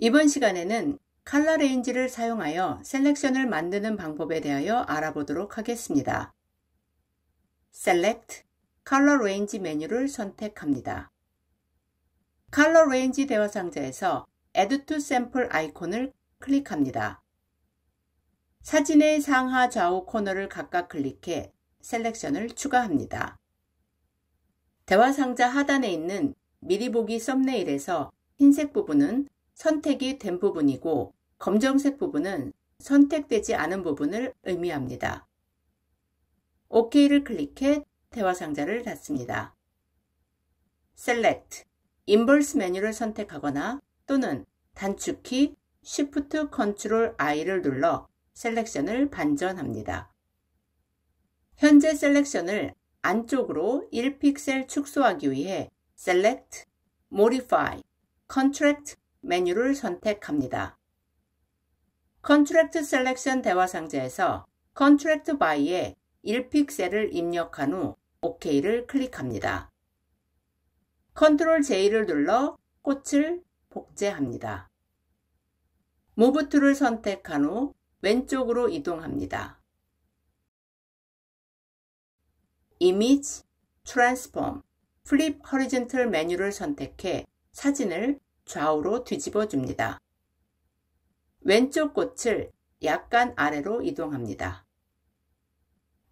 이번 시간에는 칼라 레인지를 사용하여 셀렉션을 만드는 방법에 대하여 알아보도록 하겠습니다. Select 컬러 레인지 메뉴를 선택합니다. 컬러 레인지 대화 상자에서 Add to Sample 아이콘을 클릭합니다. 사진의 상하 좌우 코너를 각각 클릭해 셀렉션을 추가합니다. 대화 상자 하단에 있는 미리 보기 썸네일에서 흰색 부분은 선택이 된 부분이고 검정색 부분은 선택되지 않은 부분을 의미합니다. OK를 클릭해 대화 상자를 닫습니다. Select, 인벌스 메뉴를 선택하거나 또는 단축키 Shift Ctrl I를 눌러 셀렉션을 반전합니다. 현재 셀렉션을 안쪽으로 1픽셀 축소하기 위해 Select, Modify, Contract 메뉴를 선택합니다. Contract Selection 대화 상자에서 Contract Buy에 1픽셀을 입력한 후 OK를 클릭합니다. Ctrl J를 눌러 꽃을 복제합니다. Move To를 선택한 후 왼쪽으로 이동합니다. Image, Transform, Flip Horizontal 메뉴를 선택해 사진을 좌우로 뒤집어 줍니다. 왼쪽 꽃을 약간 아래로 이동합니다.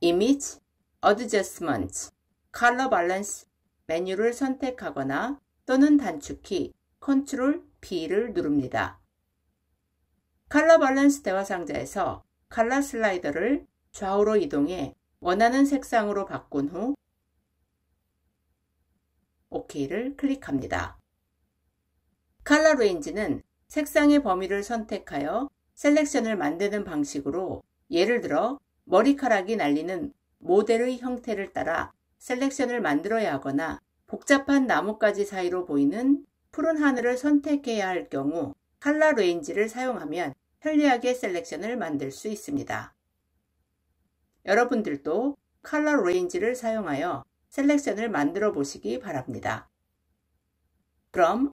Image, Adjustment, Color Balance 메뉴를 선택하거나 또는 단축키 Ctrl p 를 누릅니다. 컬러 밸런스 대화 상자에서 컬러 슬라이더를 좌우로 이동해 원하는 색상으로 바꾼 후 OK를 클릭합니다. 칼라 레인지는 색상의 범위를 선택하여 셀렉션을 만드는 방식으로 예를 들어 머리카락이 날리는 모델의 형태를 따라 셀렉션을 만들어야 하거나 복잡한 나뭇가지 사이로 보이는 푸른 하늘을 선택해야 할 경우 칼라 레인지를 사용하면 편리하게 셀렉션을 만들 수 있습니다. 여러분들도 칼라 레인지를 사용하여 셀렉션을 만들어 보시기 바랍니다. 그럼